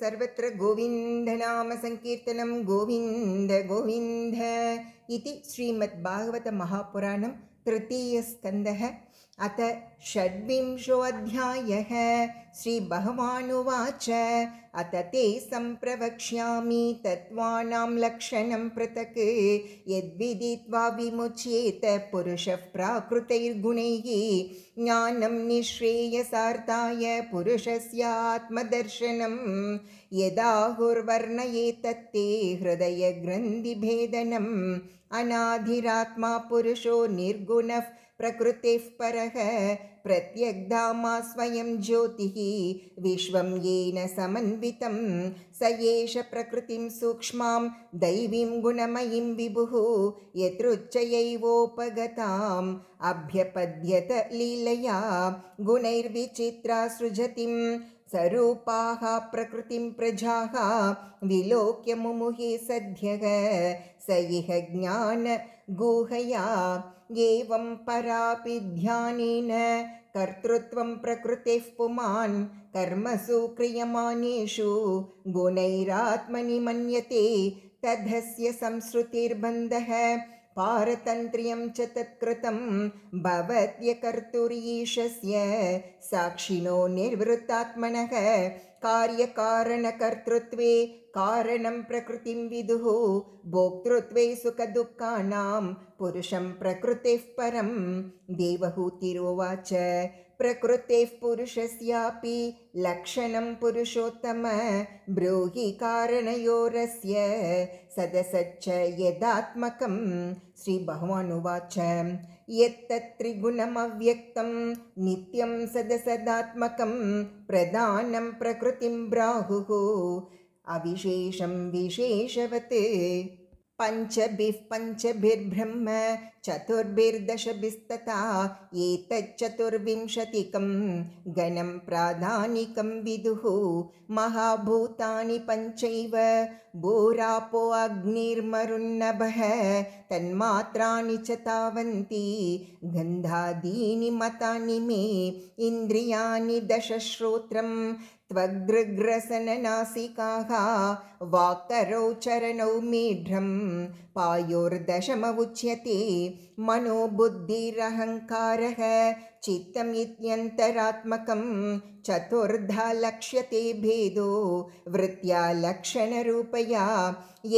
सर्वत्र गोविन्दनामसङ्कीर्तनं गोविन्दः गोविन्द इति श्रीमद्भागवतमहापुराणं तृतीयस्कन्दः अथ षड्विंशोऽध्यायः श्रीभगवानुवाच अथ ते सम्प्रवक्ष्यामि तत्त्वानां लक्षणं पृथक् यद्विदित्वा विमुच्येत पुरुषः प्राकृतैर्गुणैः ज्ञानं निःश्रेयसार्थाय पुरुषस्यात्मदर्शनं यदाहुर्वर्णये तत्ते हृदयग्रन्थिभेदनम् अनाधिरात्मा पुरुषो निर्गुणः प्रकृतेः परः प्रत्यग्धामा स्वयं ज्योतिः विश्वं येन समन्वितं स एष प्रकृतिं सूक्ष्मां दैवीं गुणमयीं विभुः अभ्यपद्यत लीलया, गुणैर्विचित्रा सृजतिं सरूपाः प्रकृतिं प्रजाः विलोक्यमुमुहि सद्यः स इह ज्ञानगुहया एवं परापि ध्यानेन कर्तृत्वं प्रकृतिः पुमान् कर्मसु क्रियमाणेषु गुणैरात्मनि मन्यते तद्धस्य संसृतिर्बन्धः पारतन्त्र्यं च तत्कृतं भवत्यकर्तुरीशस्य साक्षिणो निर्वृतात्मनः कार्यकारणकर्तृत्वे कारणं प्रकृतिं विदुः भोक्तृत्वे सुखदुःखानां पुरुषं प्रकृतेः परं देवहूतिरोवाच प्रकृतेः पुरुषस्यापि लक्षणं पुरुषोत्तम कारणयोरस्य सदसच्च यदात्मकं श्रीभगवानुवाच यत्तत्त्रिगुणमव्यक्तं नित्यं सदसदात्मकं प्रधानं प्रकृतिं ब्राहुः। अविशेषं विशेषवत् पञ्चभिः पञ्चभिर्ब्रह्म चतुर्भिर्दशभिस्तथा एतच्चतुर्विंशतिकं गणं प्राधानिकं विदुः महाभूतानि पञ्चैव भूरापो अग्निर्मरुन्नभः तन्मात्राणि च तावन्ति गन्धादीनि मतानि मे इन्द्रियाणि दशश्रोत्रं त्वग्रग्रसननासिकाः वाक्करौ चरणौ मीढ्रम् पायोर्दशम उच्यते मनोबुद्धिरहङ्कारः इत्यन्तरात्मकं चतुर्धा लक्ष्यते भेदो वृत्त्या लक्षणरूपया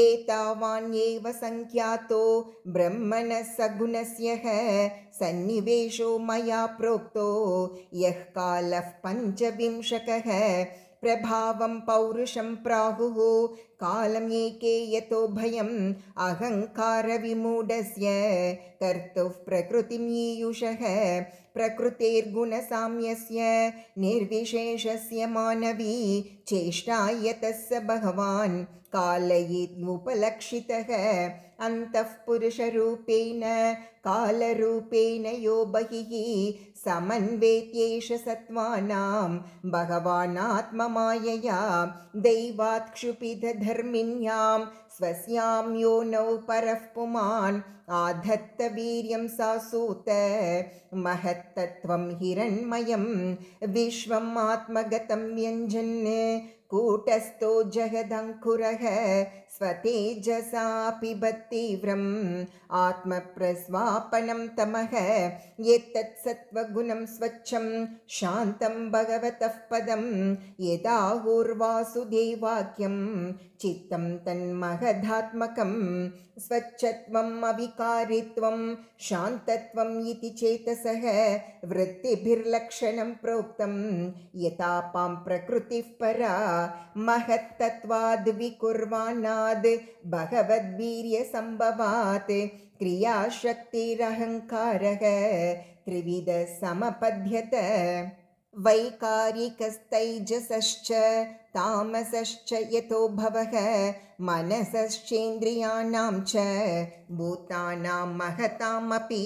एतावान्येव सङ्ख्यातो ब्रह्मण सगुणस्य सन्निवेशो मया प्रोक्तो यः कालः पञ्चविंशकः प्रभावं पौरुषं प्राहुः कालमेके यतो भयम् अहङ्कारविमूढस्य कर्तुः प्रकृतिं प्रकृतिमीयुषः प्रकृतेर्गुणसाम्यस्य निर्विशेषस्य मानवी चेष्टायतः स भगवान् काल अन्तःपुरुषरूपेण कालरूपेण यो बहिः समन्वेत्येष सत्त्वानां भगवानात्ममायया दैवात्क्षुपितधर्मिण्याम् स्वस्यां यो नौ परः पुमान् आधत्तवीर्यं सूत महत्तत्त्वं हिरण्मयं विश्वमात्मगतं व्यञ्जन् कूटस्थो जगदङ्कुरः स्वतेजसापिब्रम् आत्मप्रस्वापनं तमः एतत्सत्त्वगुणं स्वच्छं शान्तं भगवतः पदं यदा चित्तं स्वच्छत्वम् अविकारित्वं शान्तत्वम् इति चेतसः वृत्तिभिर्लक्षणं प्रोक्तं यतापां पां प्रकृतिः परा महत्तत्त्वाद् विकुर्वाणाद् भगवद्वीर्यसम्भवात् क्रियाशक्तिरहङ्कारः त्रिविधसमपद्यत वैकारिकस्तैजसश्च तामसश्च यतो भवः मनसश्चेन्द्रियाणां च भूतानां महतामपि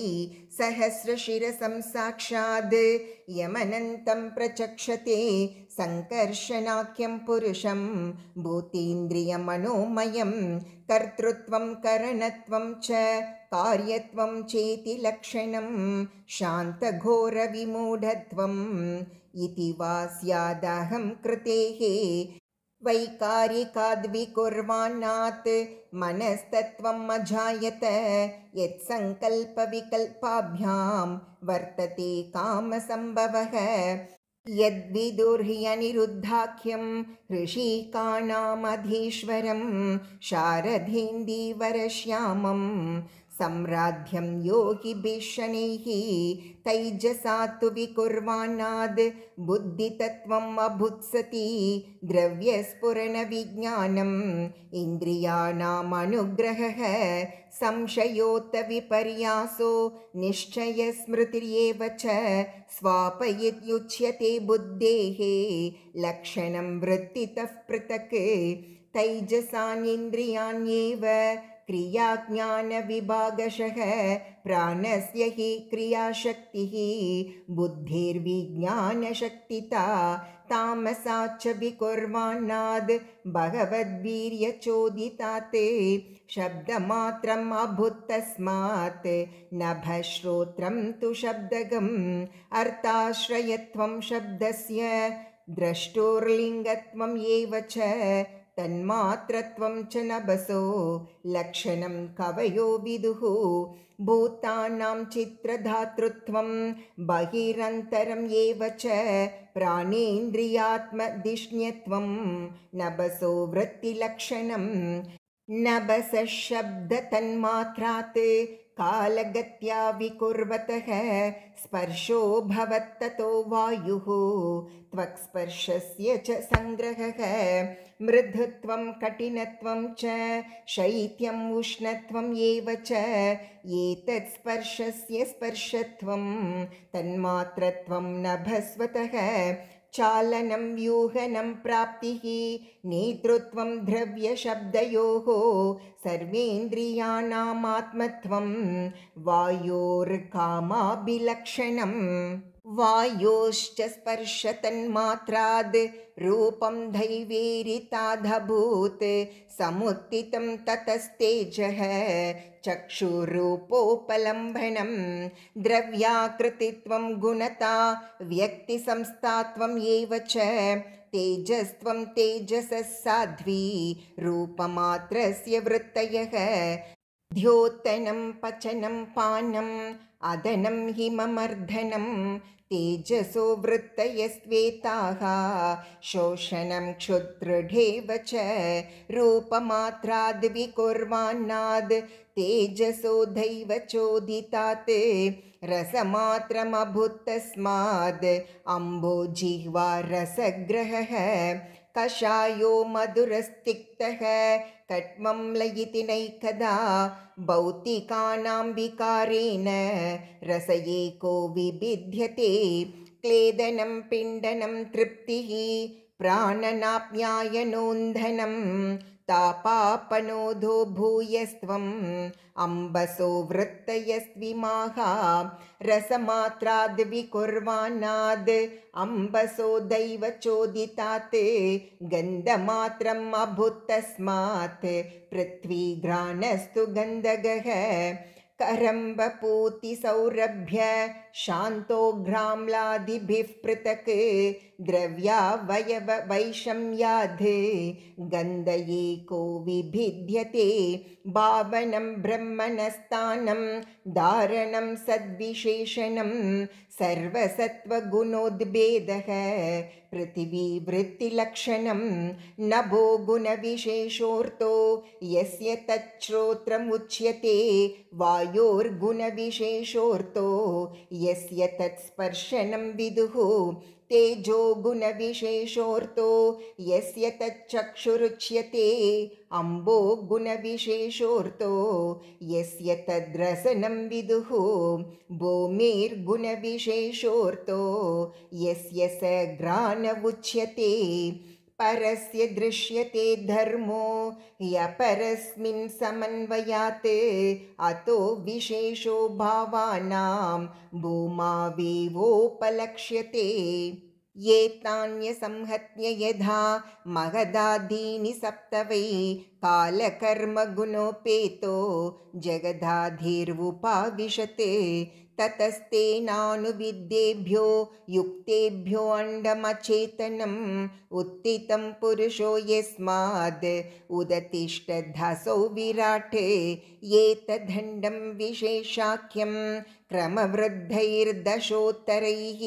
सहस्रशिरसं साक्षाद् यमनन्तं प्रचक्षते सङ्कर्षणाख्यं पुरुषं भूतीन्द्रियमनोमयं कर्तृत्वं करणत्वं च कार्यत्वं चेति लक्षणं शान्तघोरविमूढत्वम् इति वा स्यादहं कृतेः वैकारिकाद् मनस्तत्त्वम् अजायत यत्सङ्कल्पविकल्पाभ्यां वर्तते कामसम्भवः यद्विदुर्ह्यनिरुद्धाख्यं ऋषिकानामधीश्वरं शारधेन्दी सम्राध्यं योगिभीषणैः तैजसा तु विकुर्वाणाद् बुद्धितत्त्वम् अभुत्सति द्रव्यस्फुरणविज्ञानम् इन्द्रियाणामनुग्रहः संशयोत विपर्यासो निश्चयस्मृतिर्येव च स्वापयित्युच्यते बुद्धेः लक्षणं वृत्तितः पृथक् तैजसानिन्द्रियाण्येव क्रियाज्ञानविभागशः प्राणस्य हि क्रियाशक्तिः बुद्धिर्विज्ञानशक्तिता तामसाच्च विकुर्वाणाद् भगवद्वीर्यचोदिता ते शब्दमात्रम् अभूतस्मात् नभ श्रोत्रं तु शब्दगम् अर्थाश्रयत्वं शब्दस्य द्रष्टोर्लिङ्गत्वम् एव च तन्मात्रत्वं च नभसो लक्षणं कवयो विदुः भूतानां चित्रधातृत्वं बहिरन्तरम् एव च नबसो नभसो वृत्तिलक्षणं नभसः शब्दतन्मात्रात् कालगत्या विकुर्वतः स्पर्शो भवत्ततो वायुः त्वक्स्पर्शस्य च सङ्ग्रहः मृद्धुत्वं कठिनत्वं च शैत्यम् उष्णत्वम् एव च स्पर्शस्य स्पर्शत्वं तन्मात्रत्वं नभस्वतः चालनं व्यूहनं प्राप्तिः नेतृत्वं द्रव्यशब्दयोः सर्वेन्द्रियाणामात्मत्वं वायोर्कामाभिलक्षणम् वायोश्च स्पर्श तन्मात्राद् रूपं दैवेरिताधभूत् समुत्थितं ततस्तेजः चक्षुरूपोपलम्भनं द्रव्याकृतित्वं गुणता व्यक्तिसंस्थात्वम् एव च तेजस्त्वं तेजसः साध्वी रूपमात्रस्य वृत्तयः द्योतनं पचनं पानम् अदनं हिममर्धनं तेजसो वृत्तयस्त्वेताः शोषणं क्षुद्रुढेव च रूपमात्राद्विकुर्वान्नाद् तेजसो दैव चोदितात् रसमात्रमभूत्तस्माद् अम्बोजिह्वा रसग्रहः कषायो मधुरस्तिक्तः कट्मं लयिति नैकदा भौतिकानाम्बिकारेण रसये को क्लेदनं पिण्डनं तृप्तिः प्राणनाप्यायनोन्धनं तापापनोधो भूयस्त्वम् अम्बसो वृत्तयस्विमाहा रसमात्राद् विकुर्वानाद् अम्बसो दैवचोदितात् गन्धमात्रम् अभूतस्मात् पृथ्वीघ्रानस्तु गन्धगः करम्बपूतिसौरभ्य शान्तो घ्राम्लादिभिः पृथक् द्रव्या वयव गन्धये को विभिद्यते भावनं ब्रह्मणस्थानं धारणं सद्विशेषणं सर्वसत्त्वगुणोद्भेदः पृथिवीवृत्तिलक्षणं नभो गुणविशेषोऽर्थो यस्य तच्छ्रोत्रमुच्यते वायोर्गुणविशेषोऽर्थो यस्य तत्स्पर्शनं विदुः तेजोगुणविशेषोऽर्थो यस्य तच्चक्षुरुच्यते अम्बो गुणविशेषोऽर्थो यस्य तद्रसनं विदुः भूमिर्गुणविशेषोऽर्थो यस्य स उच्यते परस्य दृश्यते धर्मो यपरस्मिन् समन्वयात् अतो विशेषो भावानां भूमावेवोपलक्ष्यते एतान्यसंहत्य यथा महदादीनि वै कालकर्मगुणोपेतो जगदाधिर्वुपाविशते ततस्तेनानुविद्येभ्यो अण्डमचेतनम् उत्थितं पुरुषो यस्माद् उदतिष्ठधसौ विराटे एतदण्डं विशेषाख्यं क्रमवृद्धैर्दशोत्तरैः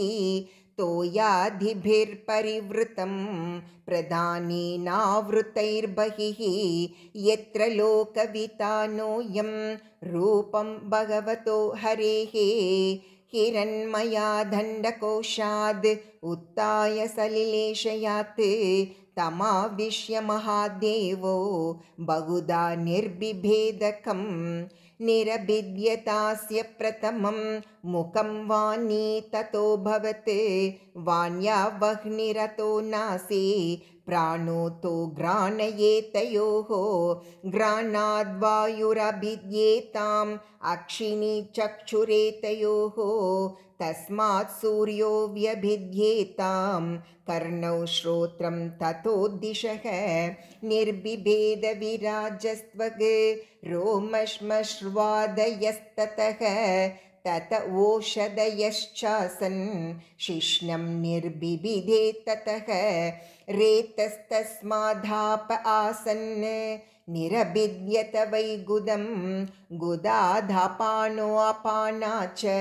तोयाधिभिर्परिवृतं प्रधानीनावृतैर्बहिः यत्र लोकवितानोऽयं रूपं भगवतो हरेः हिरण्मया दण्डकोशाद् उत्थाय सलिलेशयात् तमाविश्य महादेवो बहुधा निर्विभेदकम् निरभिद्यतास्य प्रथमं मुखं वाणी ततो भवते वाण्या वह्निरतो नासे प्राणोतो घ्राणयेतयोः घ्राणाद्वायुरभिद्येताम् अक्षिणी चक्षुरेतयोः तस्मात् सूर्यो व्यभिध्येतां कर्णौ श्रोत्रं ततो दिशः निर्बिभेदविराजस्त्वग् रोमश्मश्वादयस्ततः तत ओषधयश्चासन् शिष्णं निर्बिभिधे ततः रेतस्तस्माधाप आसन् निरभिद्यत वै गुदं गुदापानो च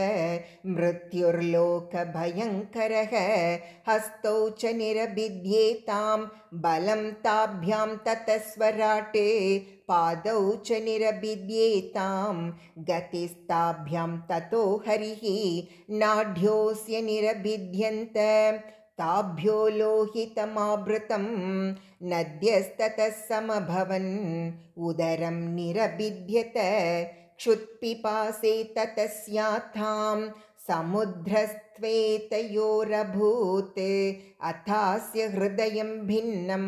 मृत्युर्लोकभयङ्करः हस्तौ च निरभिद्येतां बलं ताभ्यां ततस्वराटे पादौ च निरभिद्येतां गतिस्ताभ्यां ततो हरिः नाढ्योऽस्य निरभिद्यन्त ताभ्यो लोहितमावृतं नद्यस्ततः समभवन् उदरं निरभिद्यत क्षुत्पिपासे समुद्रस्त्वेतयोरभूत् अथास्य हृदयं भिन्नं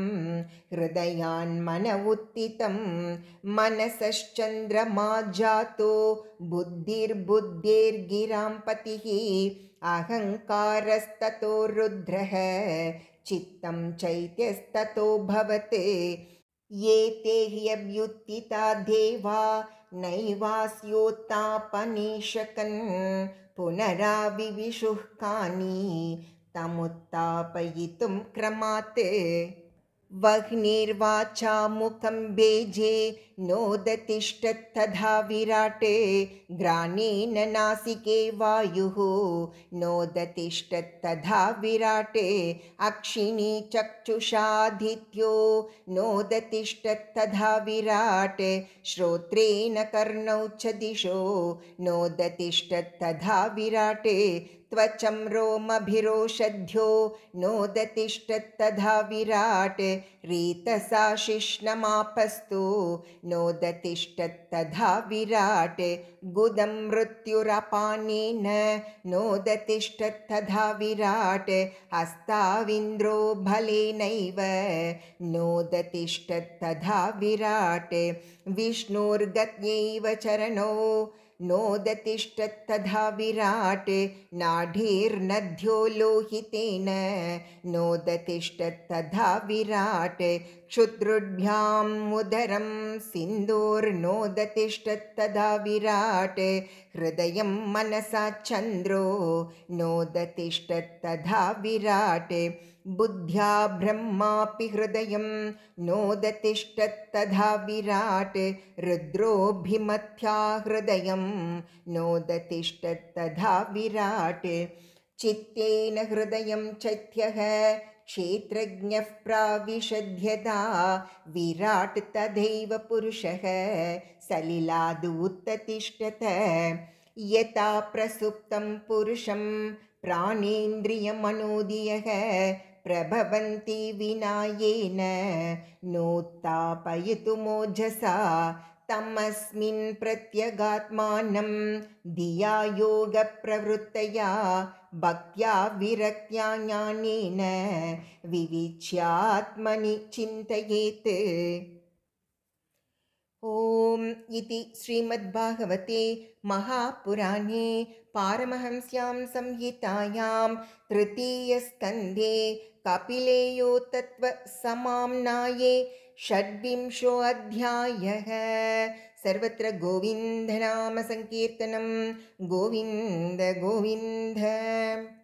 हृदयान्मन उत्थितं मनसश्चन्द्रमा जातो पतिः अहङ्कारस्ततो रुद्रः चित्तं चैत्यस्ततो भवत् एते ह्यव्युत्थिता देवा नैवास्योत्तापनीषतन् पुनराविविशुः कानि तमुत्तापयितुं क्रमात् वह्निर्वाचामुखं भेजे नोदतिष्ठत्तथा तधा विराटे ग्राणेन नासिके वायुः नोदतिष्ठत्तथा विराटे अक्षिणी चक्षुषाधित्यो नोदतिष्ठत्तथा विराट् श्रोत्रेण कर्णौ च दिशो नोदतिष्ठत्तथा विराटे रोमभिरोषध्यो नोदतिष्ठत्तथा विराट् रेतसा शिष्णमापस्तु नोदतिष्ठत्तथा विराट् गुदं मृत्युरपानेन नोदतिष्ठत्तथा विराट् हस्ताविन्द्रो बलेनैव नोदतिष्ठत्तथा विराट् विष्णोर्गत्यैव चरणो नोदतिष्ठत्तथा विराट् नाढेर्नध्यो लोहितेन नोदतिष्ठत्तथा विराट् क्षुद्रुभ्यां उदरम् सिन्दोर्नोदतिष्ठत्तदा विराट् हृदयं मनसा चन्द्रो नोदतिष्ठत्तथा विराट् बुद्ध्या ब्रह्मापि हृदयं नोदतिष्ठत्तथा विराट् रुद्रोऽभिमथ्या हृदयं नोदतिष्ठत् विराट् चित्तेन हृदयं चैत्यः क्षेत्रज्ञः प्राविशद्यथा विराट् तथैव पुरुषः सलिलादूत्ततिष्ठत यथा प्रसुप्तं पुरुषं प्राणेन्द्रियमनोदियः प्रभवन्ति विनायेन नोत्तापयितुमोजसा तमस्मिन् प्रत्यगात्मानं धिया योगप्रवृत्तया भक्त्या विरक्त्या ज्ञानेन विविच्यात्मनि चिन्तयेत् ॐ इति श्रीमद्भागवते महापुराणे पारमहंस्यां संहितायां तृतीयस्कन्धे कपिलेयो तत्त्वसमाम्नाये षड्विंशोऽध्यायः सर्वत्र गोविन्दनामसङ्कीर्तनं गोविन्द गोविन्द